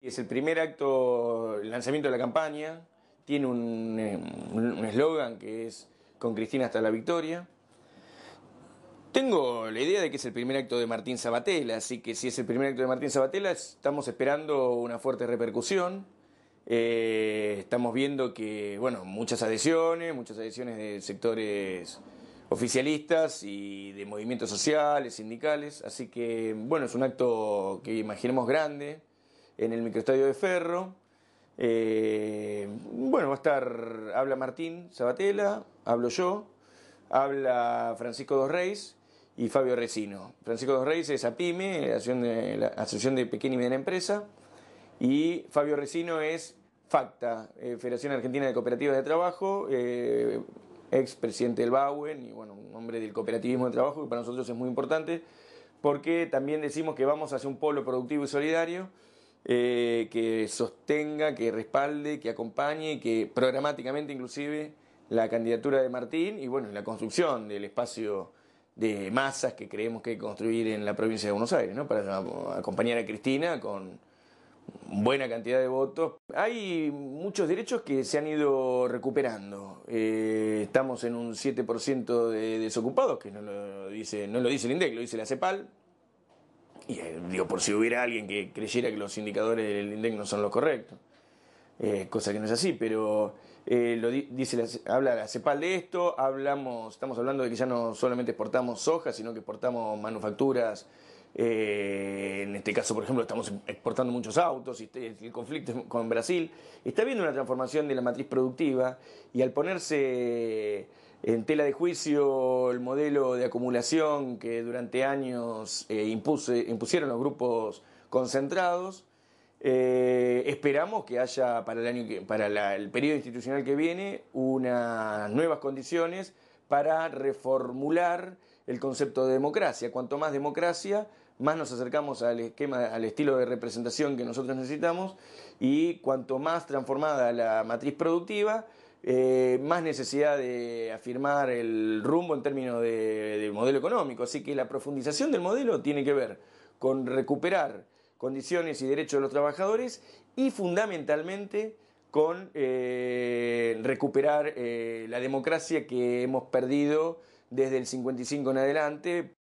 Es el primer acto, el lanzamiento de la campaña, tiene eh, un eslogan que es con Cristina hasta la victoria. Tengo la idea de que es el primer acto de Martín Sabatella, así que si es el primer acto de Martín Sabatella, estamos esperando una fuerte repercusión. Eh, estamos viendo que, bueno, muchas adhesiones, muchas adhesiones de sectores oficialistas y de movimientos sociales, sindicales, así que, bueno, es un acto que imaginemos grande, en el microestadio de Ferro. Eh, bueno, va a estar, habla Martín Sabatella, hablo yo, habla Francisco Dos Reis y Fabio Resino. Francisco Dos Reis es APIME, la Asociación de, Pequeña y Mediana Empresa, y Fabio Resino es FACTA, eh, Federación Argentina de Cooperativas de Trabajo, eh, ex presidente del BAUEN y bueno, un hombre del cooperativismo de trabajo que para nosotros es muy importante porque también decimos que vamos hacia un polo productivo y solidario eh, que sostenga, que respalde, que acompañe, que programáticamente inclusive la candidatura de Martín y bueno, la construcción del espacio de masas que creemos que hay que construir en la provincia de Buenos Aires, ¿no? Para acompañar a Cristina con buena cantidad de votos. Hay muchos derechos que se han ido recuperando. Eh, estamos en un 7% de desocupados, que no lo dice, no lo dice el INDEC, lo dice la CEPAL, y eh, digo, por si hubiera alguien que creyera que los indicadores del INDEC no son los correctos, eh, cosa que no es así, pero eh, lo dice habla la CEPAL de esto, hablamos, estamos hablando de que ya no solamente exportamos soja, sino que exportamos manufacturas, en este caso, por ejemplo, estamos exportando muchos autos, y este, el conflicto con Brasil, está habiendo una transformación de la matriz productiva y al ponerse en tela de juicio el modelo de acumulación que durante años eh, impusieron los grupos concentrados. Eh, esperamos que haya para, el, el periodo institucional que viene unas nuevas condiciones para reformular el concepto de democracia. Cuanto más democracia, más nos acercamos al esquema, al estilo de representación que nosotros necesitamos y cuanto más transformada la matriz productiva, eh, más necesidad de afirmar el rumbo en términos de, modelo económico. Así que la profundización del modelo tiene que ver con recuperar condiciones y derechos de los trabajadores y fundamentalmente con eh, recuperar eh, la democracia que hemos perdido desde el 55 en adelante